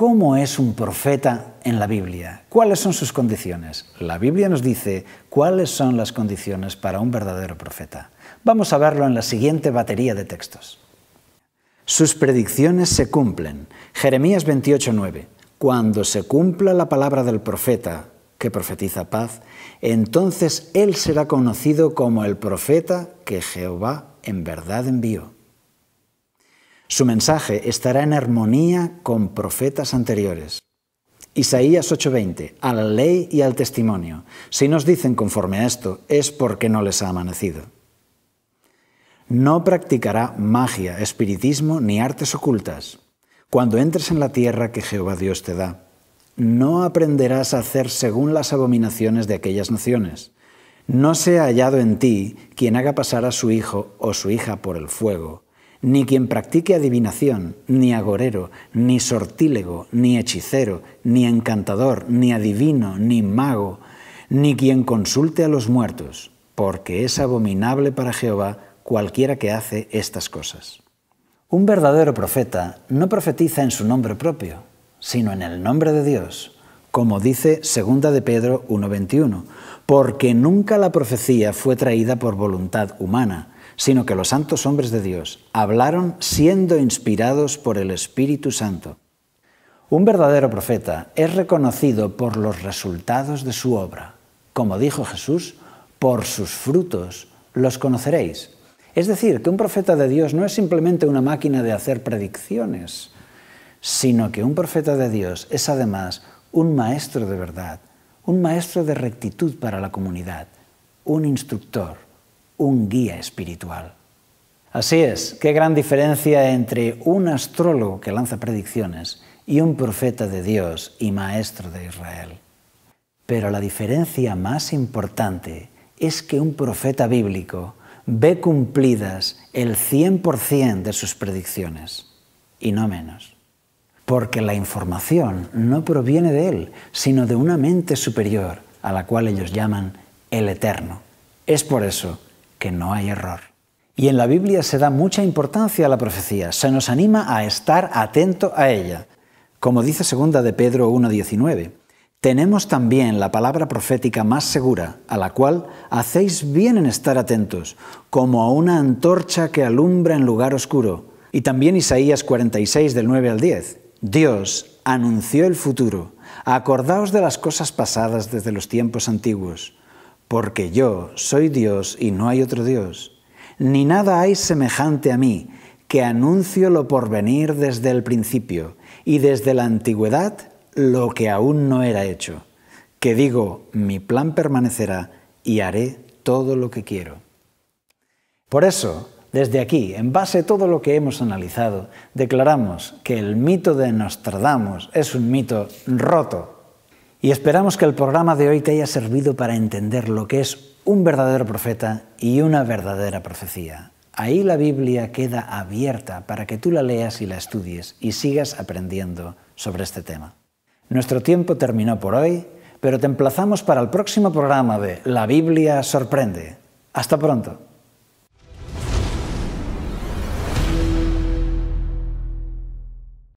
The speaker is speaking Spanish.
¿Cómo es un profeta en la Biblia? ¿Cuáles son sus condiciones? La Biblia nos dice cuáles son las condiciones para un verdadero profeta. Vamos a verlo en la siguiente batería de textos. Sus predicciones se cumplen. Jeremías 28:9. Cuando se cumpla la palabra del profeta, que profetiza paz, entonces él será conocido como el profeta que Jehová en verdad envió. Su mensaje estará en armonía con profetas anteriores. Isaías 8:20, a la ley y al testimonio. Si nos dicen conforme a esto, es porque no les ha amanecido. No practicará magia, espiritismo ni artes ocultas. Cuando entres en la tierra que Jehová Dios te da, no aprenderás a hacer según las abominaciones de aquellas naciones. No sea hallado en ti quien haga pasar a su hijo o su hija por el fuego ni quien practique adivinación, ni agorero, ni sortílego, ni hechicero, ni encantador, ni adivino, ni mago, ni quien consulte a los muertos, porque es abominable para Jehová cualquiera que hace estas cosas. Un verdadero profeta no profetiza en su nombre propio, sino en el nombre de Dios, como dice 2 de Pedro 1.21, porque nunca la profecía fue traída por voluntad humana, sino que los santos hombres de Dios hablaron siendo inspirados por el Espíritu Santo. Un verdadero profeta es reconocido por los resultados de su obra. Como dijo Jesús, por sus frutos los conoceréis. Es decir, que un profeta de Dios no es simplemente una máquina de hacer predicciones, sino que un profeta de Dios es además un maestro de verdad, un maestro de rectitud para la comunidad, un instructor un guía espiritual. Así es, qué gran diferencia entre un astrólogo que lanza predicciones y un profeta de Dios y maestro de Israel. Pero la diferencia más importante es que un profeta bíblico ve cumplidas el 100% de sus predicciones, y no menos. Porque la información no proviene de él, sino de una mente superior, a la cual ellos llaman el Eterno. Es por eso que no hay error. Y en la Biblia se da mucha importancia a la profecía, se nos anima a estar atento a ella. Como dice segunda de Pedro 1:19, tenemos también la palabra profética más segura, a la cual hacéis bien en estar atentos, como a una antorcha que alumbra en lugar oscuro. Y también Isaías 46 del 9 al 10. Dios anunció el futuro. Acordaos de las cosas pasadas desde los tiempos antiguos porque yo soy Dios y no hay otro Dios, ni nada hay semejante a mí, que anuncio lo por venir desde el principio y desde la antigüedad lo que aún no era hecho, que digo, mi plan permanecerá y haré todo lo que quiero. Por eso, desde aquí, en base a todo lo que hemos analizado, declaramos que el mito de Nostradamus es un mito roto, y esperamos que el programa de hoy te haya servido para entender lo que es un verdadero profeta y una verdadera profecía. Ahí la Biblia queda abierta para que tú la leas y la estudies y sigas aprendiendo sobre este tema. Nuestro tiempo terminó por hoy, pero te emplazamos para el próximo programa de La Biblia sorprende. Hasta pronto.